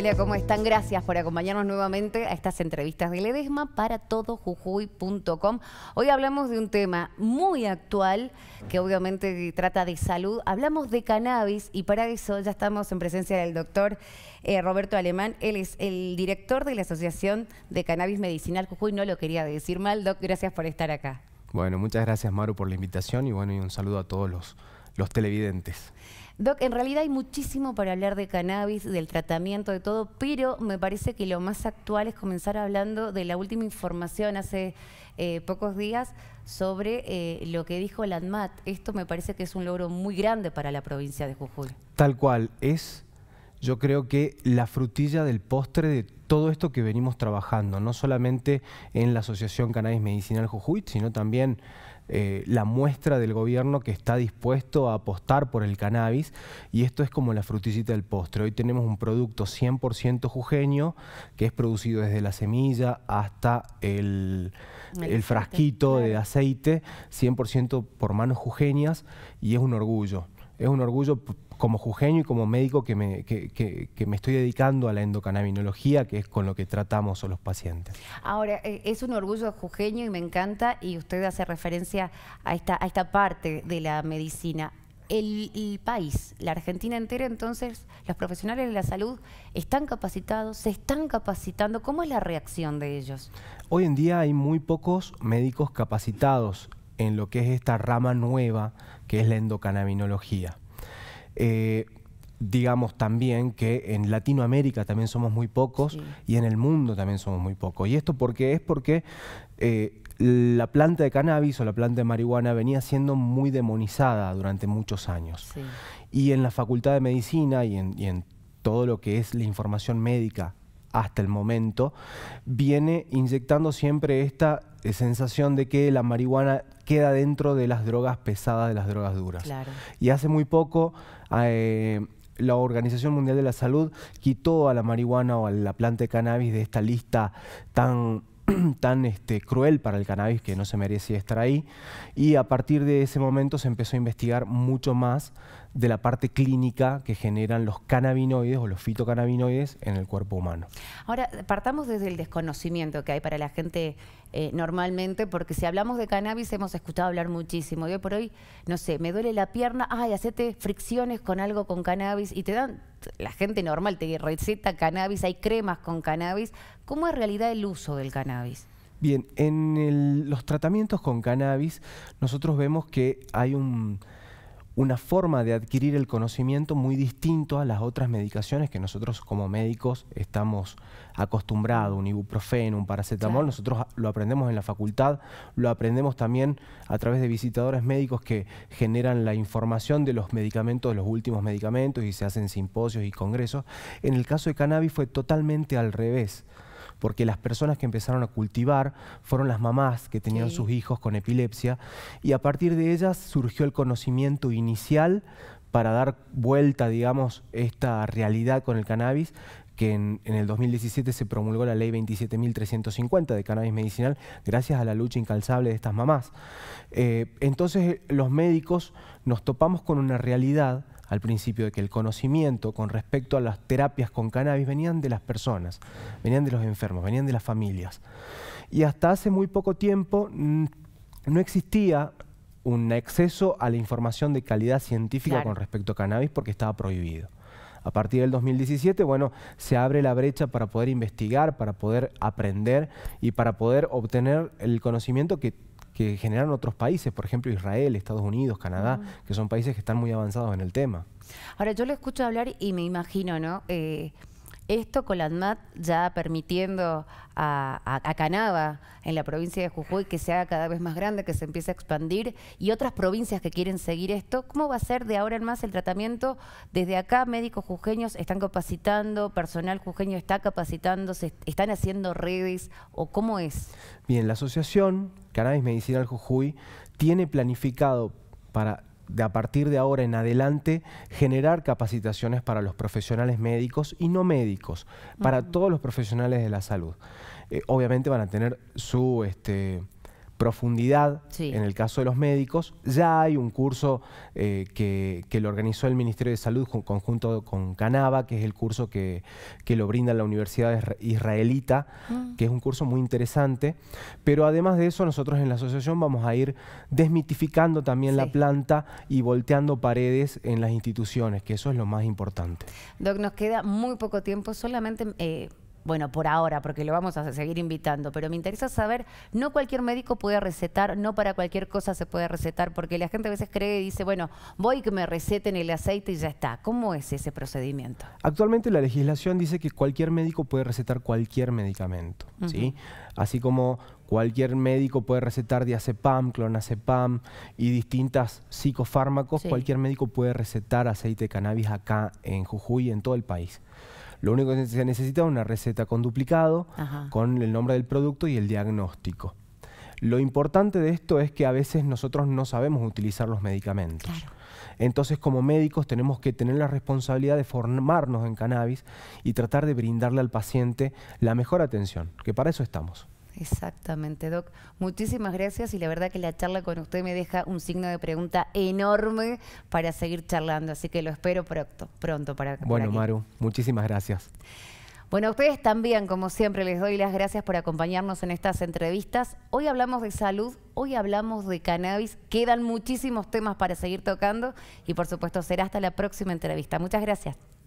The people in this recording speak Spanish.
Hola, ¿cómo están? Gracias por acompañarnos nuevamente a estas entrevistas de Ledesma para todojujuy.com. Hoy hablamos de un tema muy actual que obviamente trata de salud. Hablamos de cannabis y para eso ya estamos en presencia del doctor eh, Roberto Alemán. Él es el director de la Asociación de Cannabis Medicinal Jujuy. No lo quería decir mal, doc. Gracias por estar acá. Bueno, muchas gracias, Maru, por la invitación y bueno, y un saludo a todos los los televidentes. Doc, en realidad hay muchísimo para hablar de cannabis, del tratamiento, de todo, pero me parece que lo más actual es comenzar hablando de la última información hace eh, pocos días sobre eh, lo que dijo el ANMAT. Esto me parece que es un logro muy grande para la provincia de Jujuy. Tal cual, es yo creo que la frutilla del postre de todo esto que venimos trabajando, no solamente en la Asociación Cannabis Medicinal Jujuy, sino también eh, la muestra del gobierno que está dispuesto a apostar por el cannabis y esto es como la fruticita del postre. Hoy tenemos un producto 100% jujeño que es producido desde la semilla hasta el, frasquito de aceite, 100% por manos jujeñas y es un orgullo es un orgullo como jujeño y como médico que me, me estoy dedicando a la endocannabinología, que es con lo que tratamos a los pacientes. Ahora, eh, es un orgullo jujeño y me encanta, y usted hace referencia a esta, esta parte de la medicina. el, país, la Argentina entera, entonces, los profesionales de la salud están capacitados, se están capacitando. ¿Cómo es la reacción de ellos? Hoy en día hay muy pocos médicos capacitados en lo que es esta rama nueva que es la endocannabinología. Eh, digamos también que en Latinoamérica también somos muy pocos y en el mundo también somos muy pocos. ¿Y esto por qué? Es porque eh, la planta de cannabis o la planta de marihuana venía siendo muy demonizada durante muchos años. Y en la Facultad de Medicina y en todo lo que es la información médica hasta el momento, viene inyectando siempre esta sensación de que la marihuana queda dentro de las drogas pesadas, de las drogas duras. Y hace muy poco eh, la Organización Mundial de la Salud quitó a la marihuana o a la planta de cannabis de esta lista tan tan este, cruel para el cannabis que no se merecía estar ahí. Y a partir de ese momento se empezó a investigar mucho más de la parte clínica que generan los cannabinoides o los fitocannabinoides en el cuerpo humano. Ahora, partamos desde el desconocimiento que hay para la gente eh, normalmente, porque si hablamos de cannabis hemos escuchado hablar muchísimo. Yo por hoy, no sé, me duele la pierna, ay, hacete fricciones con algo con cannabis y te dan la gente normal te receta cannabis, hay cremas con cannabis. ¿Cómo es realidad el uso del cannabis? Bien, en los tratamientos con cannabis nosotros vemos que hay un una forma de adquirir el conocimiento muy distinto a las otras medicaciones que nosotros como médicos estamos acostumbrados, un ibuprofeno, un paracetamol, nosotros lo aprendemos en la facultad, lo aprendemos también a través de visitadores médicos que generan la información de los medicamentos, de los últimos medicamentos y se hacen simposios y congresos. En el caso de cannabis fue totalmente al revés porque las personas que empezaron a cultivar fueron las mamás que tenían sus hijos con epilepsia y a partir de ellas surgió el conocimiento inicial para dar vuelta, digamos, esta realidad con el cannabis, que en, el 2017 se promulgó la ley 27.350 de cannabis medicinal gracias a la lucha incalzable de estas mamás. Eh, entonces los médicos nos topamos con una realidad al principio de que el conocimiento con respecto a las terapias con cannabis venían de las personas, venían de los enfermos, venían de las familias. Y hasta hace muy poco tiempo mm, no existía un acceso a la información de calidad científica con respecto a cannabis porque estaba prohibido. A partir del 2017, bueno, se abre la brecha para poder investigar, para poder aprender y para poder obtener el conocimiento que generan otros países, por ejemplo Israel, Estados Unidos, Canadá, mm. que son países que están muy avanzados en el tema. Ahora, yo le escucho hablar y me imagino, ¿no? Eh, esto con la ANMAT ya permitiendo a, Canaba, en la provincia de Jujuy que se haga cada vez más grande, que se empiece a expandir y otras provincias que quieren seguir esto, ¿cómo va a ser de ahora en más el tratamiento? Desde acá médicos jujeños están capacitando, personal jujeño está capacitando, están haciendo redes o cómo es? Bien, la asociación Cannabis Medicinal Jujuy tiene planificado para de a partir de ahora en adelante generar capacitaciones para los profesionales médicos y no médicos, para todos los profesionales de la salud. Eh, obviamente van a tener su... Este, profundidad en el caso de los médicos. Ya hay un curso eh, que, lo organizó el Ministerio de Salud conjunto con Canava, que es el curso que, lo brinda la Universidad Israelita, ah. que es un curso muy interesante. Pero además de eso, nosotros en la asociación vamos a ir desmitificando también la planta y volteando paredes en las instituciones, que eso es lo más importante. Doc, nos queda muy poco tiempo, solamente... Eh, bueno, por ahora, porque lo vamos a seguir invitando, pero me interesa saber, no cualquier médico puede recetar, no para cualquier cosa se puede recetar, porque la gente a veces cree y dice, bueno, voy que me receten el aceite y ya está. ¿Cómo es ese procedimiento? Actualmente la legislación dice que cualquier médico puede recetar cualquier medicamento, ¿sí? Así como cualquier médico puede recetar diazepam, clonazepam y distintas psicofármacos, cualquier médico puede recetar aceite de cannabis acá en Jujuy, y en todo el país. Lo único que se necesita es una receta con duplicado, con el nombre del producto y el diagnóstico. Lo importante de esto es que a veces nosotros no sabemos utilizar los medicamentos. Entonces, como médicos, tenemos que tener la responsabilidad de formarnos en cannabis y tratar de brindarle al paciente la mejor atención, que para eso estamos. Exactamente, Doc. Muchísimas gracias y la verdad que la charla con usted me deja un signo de pregunta enorme para seguir charlando, así que lo espero pronto, pronto para... Bueno, Maru, muchísimas gracias. Bueno, a ustedes también, como siempre, les doy las gracias por acompañarnos en estas entrevistas. Hoy hablamos de salud, hoy hablamos de cannabis, quedan muchísimos temas para seguir tocando y por supuesto será hasta la próxima entrevista. Muchas gracias.